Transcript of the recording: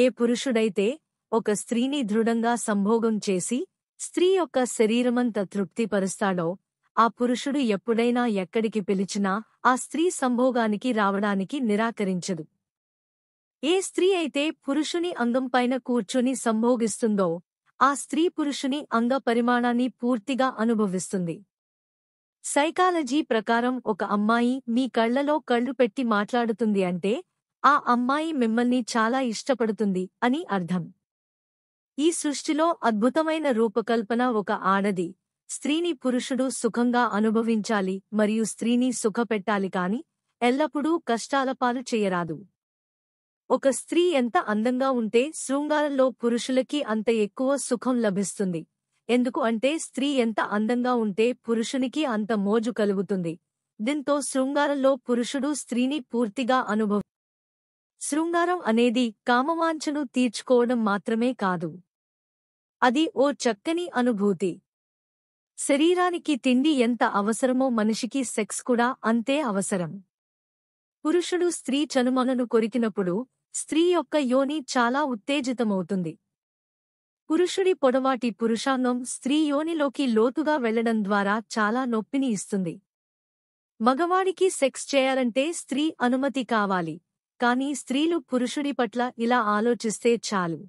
ఏ పురుషుడైతే ఒక స్త్రీని దృఢంగా సంభోగం చేసి స్త్రీ యొక్క శరీరమంత తృప్తిపరుస్తాడో ఆ పురుషుడు ఎప్పుడైనా ఎక్కడికి పిలిచినా ఆ స్త్రీ సంభోగానికి రావడానికి నిరాకరించదు ఏ స్త్రీ అయితే పురుషుని అంగంపైన కూర్చుని సంభోగిస్తుందో ఆ స్త్రీ పురుషుని అంగ పరిమాణాన్ని పూర్తిగా అనుభవిస్తుంది సైకాలజీ ప్రకారం ఒక అమ్మాయి మీ కళ్లలో కళ్ళు పెట్టి మాట్లాడుతుంది అంటే ఆ అమ్మాయి మిమ్మల్ని చాలా ఇష్టపడుతుంది అని అర్థం ఈ సృష్టిలో అద్భుతమైన రూపకల్పన ఒక ఆడది స్త్రీని పురుషుడు సుఖంగా అనుభవించాలి మరియు స్త్రీని సుఖపెట్టాలి కాని ఎల్లప్పుడూ కష్టాలపాలు చేయరాదు ఒక స్త్రీ ఎంత అందంగా ఉంటే శృంగారంలో పురుషులకి అంత ఎక్కువ సుఖం లభిస్తుంది ఎందుకు అంటే స్త్రీ ఎంత అందంగా ఉంటే పురుషునికి అంత మోజు కలుగుతుంది దీంతో శృంగారంలో పురుషుడు స్త్రీని పూర్తిగా అనుభవ శృంగారం అనేది కామవాంఛను తీర్చుకోవడం మాత్రమే కాదు అది ఓ చక్కని అనుభూతి శరీరానికి తిండి ఎంత అవసరమో మనిషికి సెక్స్ కూడా అంతే అవసరం పురుషుడు స్త్రీ చనుమనను కొరికినప్పుడు స్త్రీ యొక్క యోని చాలా ఉత్తేజితమవుతుంది పురుషుడి పొడవాటి పురుషాంగం స్త్రీ యోనిలోకి లోతుగా వెళ్లడం ద్వారా చాలా నొప్పిని ఇస్తుంది మగవాడికి సెక్స్ చేయాలంటే స్త్రీ అనుమతి కావాలి కానీ స్త్రీలు పురుషుడి పట్ల ఇలా ఆలోచిస్తే చాలు